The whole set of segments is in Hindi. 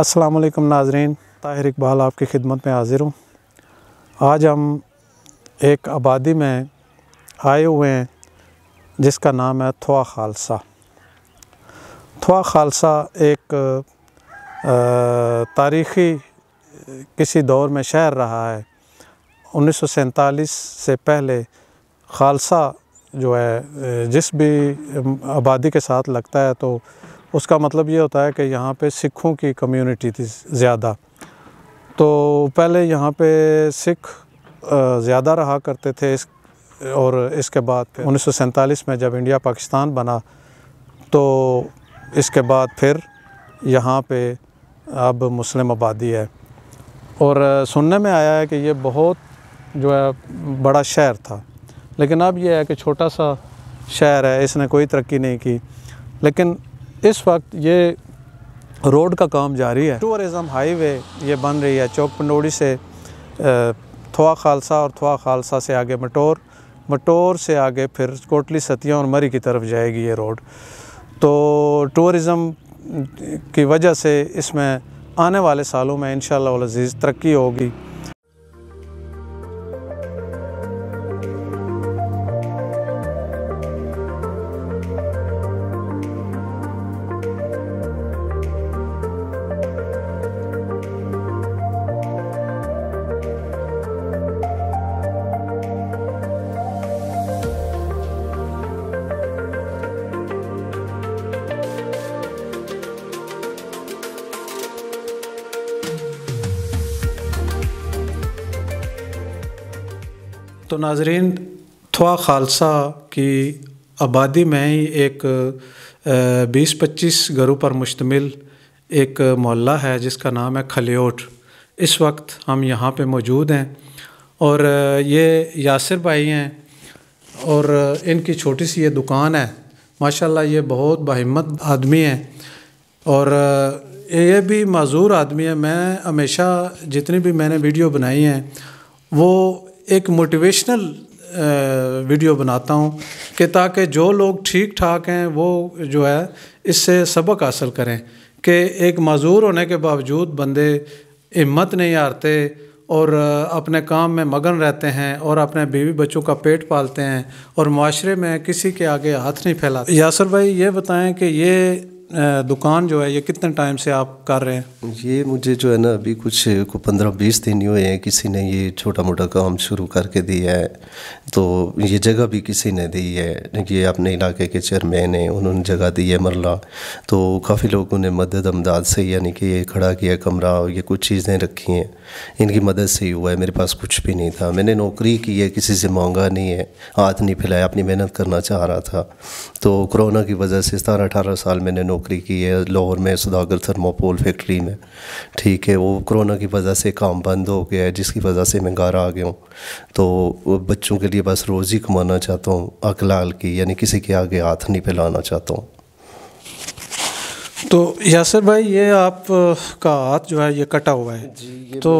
अस्सलाम वालेकुम नाजरीन ताहिर इकबाल आपकी खिदमत में हाज़िर हूँ आज हम एक आबादी में आए हुए हैं जिसका नाम है थवा खालसा थवा खालसा एक तारीख़ी किसी दौर में शहर रहा है उन्नीस से पहले खालसा जो है जिस भी आबादी के साथ लगता है तो उसका मतलब ये होता है कि यहाँ पे सिखों की कम्युनिटी थी ज़्यादा तो पहले यहाँ पे सिख ज़्यादा रहा करते थे इस और इसके बाद उन्नीस में जब इंडिया पाकिस्तान बना तो इसके बाद फिर यहाँ पे अब मुस्लिम आबादी है और सुनने में आया है कि ये बहुत जो है बड़ा शहर था लेकिन अब यह है कि छोटा सा शहर है इसने कोई तरक्की नहीं की लेकिन इस वक्त ये रोड का काम जारी है टूरिज़म हाईवे ये बन रही है चौक पंडोड़ी से थवा खालसा और थवा खालसा से आगे मटोर मटोर से आगे फिर कोटली सतिया और मरी की तरफ जाएगी ये रोड तो टूरिज़म की वजह से इसमें आने वाले सालों में इन शजीज़ तरक्की होगी तो नाजरीन थवा खालसा की आबादी में ही एक बीस पच्चीस घरों पर मुश्तमिल एक मोहल्ला है जिसका नाम है खलियोट इस वक्त हम यहाँ पे मौजूद हैं और ये यासिर भाई हैं और इनकी छोटी सी ये दुकान है माशाल्लाह ये बहुत बहिम्मत आदमी हैं और ये भी मज़ूर आदमी है मैं हमेशा जितनी भी मैंने वीडियो बनाई हैं वो एक मोटिवेशनल वीडियो बनाता हूँ कि ताकि जो लोग ठीक ठाक हैं वो जो है इससे सबक हासिल करें कि एक मज़ूर होने के बावजूद बंदे हिम्मत नहीं हारते और अपने काम में मगन रहते हैं और अपने बीवी बच्चों का पेट पालते हैं और माशरे में किसी के आगे हाथ नहीं फैलाते यासर भाई ये बताएं कि ये दुकान जो है ये कितने टाइम से आप कर रहे हैं ये मुझे जो है ना अभी कुछ को पंद्रह बीस दिन ही हुए हैं किसी ने ये छोटा मोटा काम शुरू करके दिया है तो ये जगह भी किसी ने दी है ये अपने इलाके के चेयरमैन हैं उन्होंने जगह दी है मरला तो काफ़ी लोगों ने मदद अमदाद से यानी कि ये खड़ा किया कमरा और ये कुछ चीज़ें रखी हैं इनकी मदद से ही हुआ है मेरे पास कुछ भी नहीं था मैंने नौकरी की है किसी से मांगा नहीं है हाथ नहीं फैलाया अपनी मेहनत करना चाह रहा था तो कोरोना की वजह से सतारह अठारह साल मैंने नौकरी की है लाहौर में सदागर थर्मापोल फैक्ट्री में ठीक है वो कोरोना की वजह से काम बंद हो गया है जिसकी वजह से मैं घर आ गया हूँ तो बच्चों के लिए बस रोज़ी कमाना चाहता हूँ अकलाल की यानी किसी के आगे हाथ नहीं फैलाना चाहता हूँ तो यासर भाई ये आप का हाथ जो है ये कटा हुआ है जी ये तो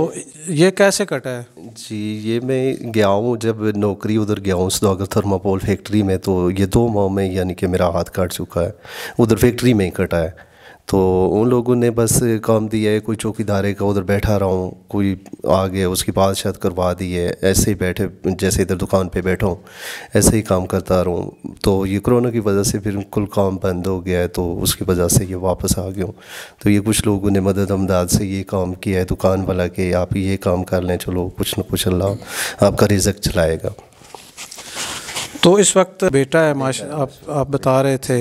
ये कैसे कटा है जी ये मैं गया हूँ जब नौकरी उधर गया हूँ सदागर थर्मापोल फैक्ट्री में तो ये दो माह में यानी कि मेरा हाथ काट चुका है उधर फैक्ट्री में ही कटा है तो उन लोगों ने बस काम दिया है कोई चौकीदारे का उधर बैठा रहा हूँ कोई आ गया उसकी बादशाह करवा दी है ऐसे ही बैठे जैसे इधर दुकान पे बैठा हूँ ऐसे ही काम करता रहा हूँ तो ये कोरोना की वजह से फिर बिल्कुल काम बंद हो गया है तो उसकी वजह से ये वापस आ गया हूँ तो ये कुछ लोगों ने मदद अमदाद से ये काम किया है दुकान वाला के आप ये काम कर लें चलो कुछ ना कुछ अल्लाह आपका रिजक चलाएगा तो इस वक्त बेटा है माशा आप आप बता रहे थे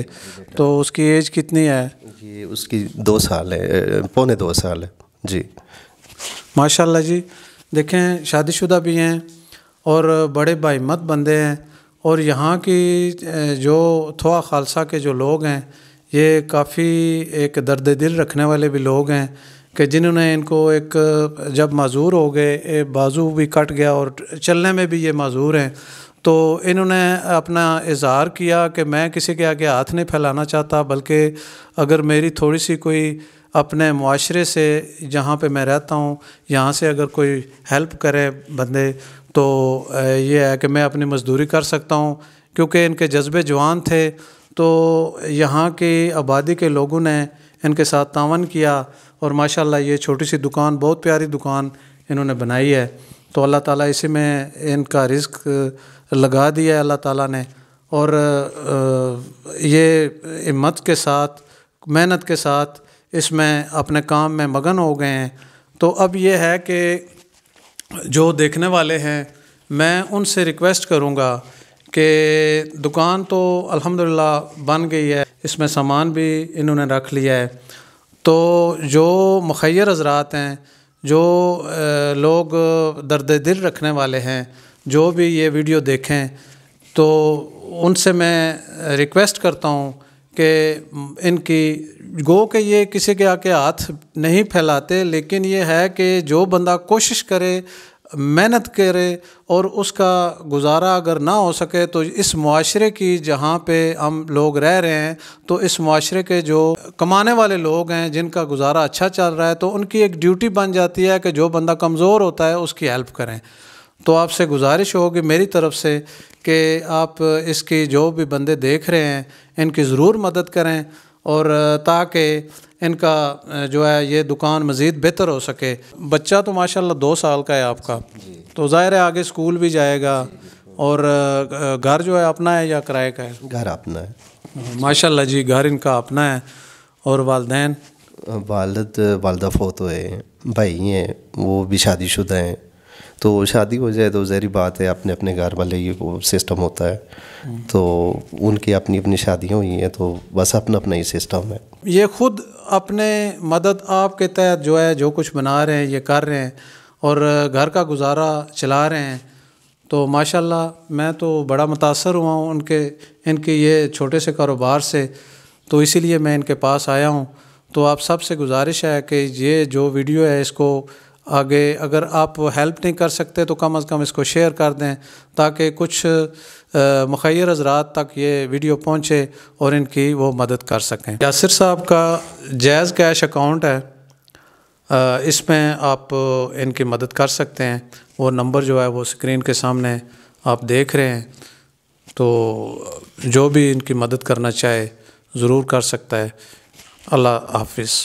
तो उसकी एज कितनी है ये उसकी दो साल है पौने दो साल है जी माशाल्लाह जी देखें शादीशुदा भी हैं और बड़े भाई मत बंदे हैं और यहाँ की जो थोआ खालसा के जो लोग हैं ये काफ़ी एक दर्द दिल रखने वाले भी लोग हैं कि जिन्होंने इनको एक जब मजूर हो गए बाजू भी कट गया और चलने में भी ये माजूर हैं तो इन्होंने अपना इजहार किया कि मैं किसी के आगे हाथ नहीं फैलाना चाहता बल्कि अगर मेरी थोड़ी सी कोई अपने माशरे से जहाँ पे मैं रहता हूँ यहाँ से अगर कोई हेल्प करे बंदे तो ये है कि मैं अपनी मजदूरी कर सकता हूँ क्योंकि इनके जज्बे जवान थे तो यहाँ की आबादी के लोगों ने इनके साथ तावन किया और माशाल्लाह ये छोटी सी दुकान बहुत प्यारी दुकान इन्होंने बनाई है तो अल्लाह ताला इसी में इनका रिस्क लगा दिया है अल्लाह ताला ने और ये हिम्मत के साथ मेहनत के साथ इसमें अपने काम में मगन हो गए हैं तो अब ये है कि जो देखने वाले हैं मैं उनसे रिक्वेस्ट करूँगा कि दुकान तो अल्हम्दुलिल्लाह बन गई है इसमें सामान भी इन्होंने रख लिया है तो जो मुखैर हजरात हैं जो लोग दर्द दिल रखने वाले हैं जो भी ये वीडियो देखें तो उनसे मैं रिक्वेस्ट करता हूँ कि इनकी गो के ये किसी के आके हाथ नहीं फैलाते लेकिन ये है कि जो बंदा कोशिश करे मेहनत करे और उसका गुजारा अगर ना हो सके तो इस माशरे की जहाँ पे हम लोग रह रहे हैं तो इस माशरे के जो कमाने वाले लोग हैं जिनका गुजारा अच्छा चल रहा है तो उनकी एक ड्यूटी बन जाती है कि जो बंदा कमज़ोर होता है उसकी हेल्प करें तो आपसे गुजारिश होगी मेरी तरफ से कि आप इसकी जो भी बंदे देख रहे हैं इनकी ज़रूर मदद करें और ताकि इनका जो है ये दुकान मज़ीद बेहतर हो सके बच्चा तो माशाल्लाह दो साल का है आपका तो ज़ाहिर है आगे स्कूल भी जाएगा और घर जो है अपना है या किराए का है घर अपना है माशाल्लाह जी घर इनका अपना है और वालदेन वालद वालदा फोत हुए भाई हैं वो भी शादीशुदा हैं तो शादी हो जाए तो जहरी बात है अपने अपने घर वाले ये वो सिस्टम होता है तो उनकी अपनी अपनी शादियाँ हुई हैं तो बस अपना अपना ही सिस्टम है ये खुद अपने मदद आपके तहत जो है जो कुछ बना रहे हैं ये कर रहे हैं और घर का गुजारा चला रहे हैं तो माशाल्लाह मैं तो बड़ा मुतासर हुआ हूँ उनके इनके ये छोटे से कारोबार से तो इसीलिए मैं इनके पास आया हूँ तो आप सबसे गुजारिश है कि ये जो वीडियो है इसको आगे अगर आप हेल्प नहीं कर सकते तो कम अज़ कम इसको शेयर कर दें ताकि कुछ मुखर हजरात तक ये वीडियो पहुँचे और इनकी वो मदद कर सकें यासिर साहब का जैज़ कैश अकाउंट है इसमें आप इनकी मदद कर सकते हैं वो नंबर जो है वो स्क्रीन के सामने आप देख रहे हैं तो जो भी इनकी मदद करना चाहे ज़रूर कर सकता है अल्लाह हाफिज़